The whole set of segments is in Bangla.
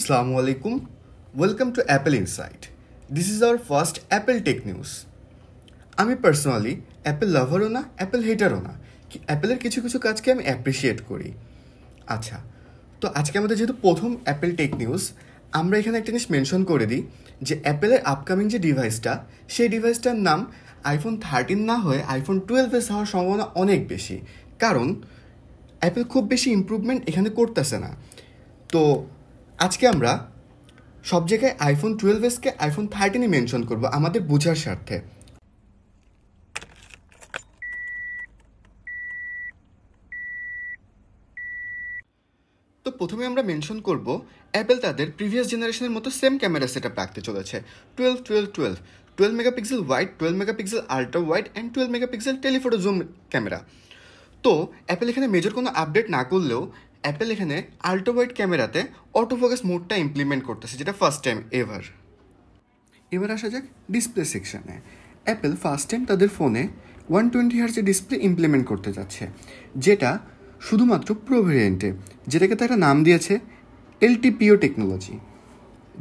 Assalamu alaikum. Welcome to Apple insight this is our first Apple tech news আমি পার্সোনালি অ্যাপেল লাভারও না অ্যাপেল হেটারও না অ্যাপেলের কিছু কিছু কাজকে আমি অ্যাপ্রিসিয়েট করি আচ্ছা তো আজকে আমাদের যেহেতু প্রথম অ্যাপেল টেক নিউজ আমরা এখানে একটা জিনিস মেনশন করে দিই যে অ্যাপেলের আপকামিং যে ডিভাইসটা সেই ডিভাইসটার নাম আইফোন থার্টিন না হয়ে আইফোন টুয়েলভ এস হওয়ার সম্ভাবনা অনেক বেশি কারণ অ্যাপেল খুব বেশি ইম্প্রুভমেন্ট এখানে করতেছে না তো আজকে আমরা সব জায়গায় আইফোন টুয়েলভ এসকে আইফোন থার্টিনই মেনশন করব আমাদের বোঝার স্বার্থে তো প্রথমে আমরা মেনশন করব অ্যাপেল তাদের প্রিভিয়াস জেনারেশনের মতো সেম ক্যামেরা সেট আপ রাখতে চলেছে twelve twelve twelve twelve megapixel wide twelve megapixel ultra wide and twelve megapixel telephoto zoom camera তো অ্যাপেল এখানে মেজর কোনো আপডেট না করলেও অ্যাপেল এখানে আল্টোওয়াইড ক্যামেরাতে অটোফোকাস মোডটা ইমপ্লিমেন্ট করতেছে যেটা ফার্স্ট টাইম এভার এবার আসা যাক ডিসপ্লে সেকশানে অ্যাপেল ফার্স্ট টাইম তাদের ফোনে ওয়ান টোয়েন্টি হার্সের ডিসপ্লে ইমপ্লিমেন্ট করতে যাচ্ছে যেটা শুধুমাত্র প্রো ভেরিয়েন্টে যেটাকে তারা নাম দিয়েছে এলটিপিও টেকনোলজি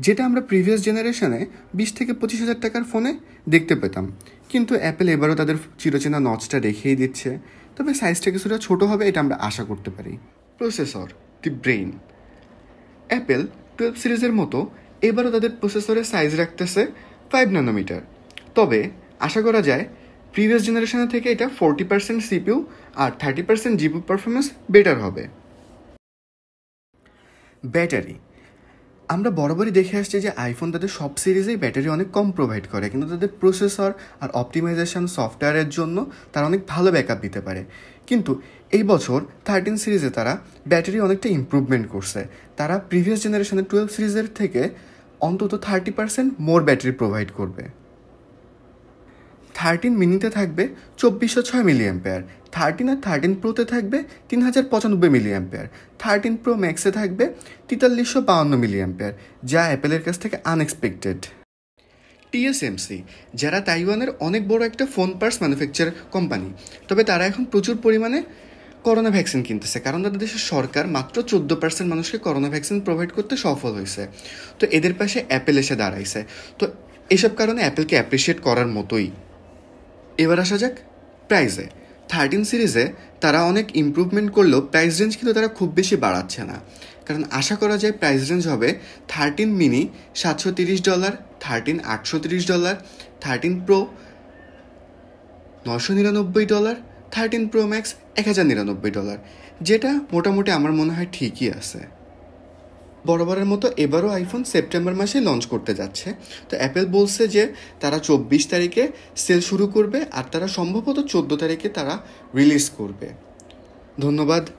যেটা আমরা প্রিভিয়াস জেনারেশনে বিশ থেকে পঁচিশ হাজার টাকার ফোনে দেখতে পেতাম কিন্তু অ্যাপেল এবারও তাদের চিরচেনা নচটা রেখেই দিচ্ছে তবে সাইজটা কিছুটা ছোটো হবে এটা আমরা আশা করতে পারি processor the brain Apple twelve সিরিজের মতো এবারও তাদের প্রসেসরের সাইজ রাখতেছে ফাইভ ন্যানোমিটার তবে আশা করা যায় প্রিভিয়াস জেনারেশনের থেকে এটা ফোরটি পার্সেন্ট সিপিউ আর thirty percent GPU performance better হবে ব্যাটারি আমরা বরাবরই দেখে আসছি যে আইফোন তাদের সব সিরিজেই ব্যাটারি অনেক কম প্রোভাইড করে কিন্তু তাদের প্রসেসর আর অপটিমাইজেশন সফটওয়্যারের জন্য তারা অনেক ভালো ব্যাকআপ দিতে পারে কিন্তু এই বছর থার্টিন সিরিজে তারা ব্যাটারি অনেকটা ইম্প্রুভমেন্ট করছে তারা প্রিভিয়াস জেনারেশনের টুয়েলভ সিরিজের থেকে অন্তত thirty percent more battery provide করবে থার্টিন মিনিতে থাকবে চব্বিশশো ছয় মিলি অ্যাম্পেয়ার থার্টিন আর থার্টিন প্রোতে থাকবে তিন হাজার পঁচানব্বই মিলি অ্যাম্পেয়ার থার্টিন প্রো ম্যাক্সে থাকবে তেতাল্লিশশো বাউন্ন মিলি অ্যাম্পেয়ার যা অ্যাপেলের কাছ থেকে আনএক্সপেক্টেড টিএসএমসি যারা তাইওয়ানের অনেক বড় একটা ফোন পার্স ম্যানুফ্যাকচার কোম্পানি তবে তারা এখন প্রচুর পরিমাণে করোনা ভ্যাকসিন কিনতেছে কারণ তাদের দেশের সরকার মাত্র চোদ্দো পার্সেন্ট মানুষকে করোনা ভ্যাকসিন প্রোভাইড করতে সফল হয়েছে তো এদের পাশে অ্যাপেল এসে দাঁড়াইছে তো এসব কারণে অ্যাপেলকে অ্যাপ্রিসিয়েট করার মতোই এবার আসা যাক প্রাইজে থার্টিন সিরিজে তারা অনেক ইম্প্রুভমেন্ট করলেও প্রাইস রেঞ্জ কিন্তু তারা খুব বেশি বাড়াচ্ছে না কারণ আশা করা যায় প্রাইস রেঞ্জ হবে থার্টিন মিনি সাতশো তিরিশ ডলার থার্টিন আটশো তিরিশ ডলার থার্টিন প্রো নশো নিরানব্বই ডলার থার্টিন প্রো ম্যাক্স এক হাজার নিরানব্বই ডলার যেটা মোটামুটি আমার মনে হয় ঠিকই আছে বরাবরের মতো এবারও আইফোন সেপ্টেম্বর মাসে লঞ্চ করতে যাচ্ছে তো অ্যাপেল বলছে যে তারা চব্বিশ তারিখে সেল শুরু করবে আর তারা সম্ভবত চোদ্দো তারিখে তারা রিলিজ করবে ধন্যবাদ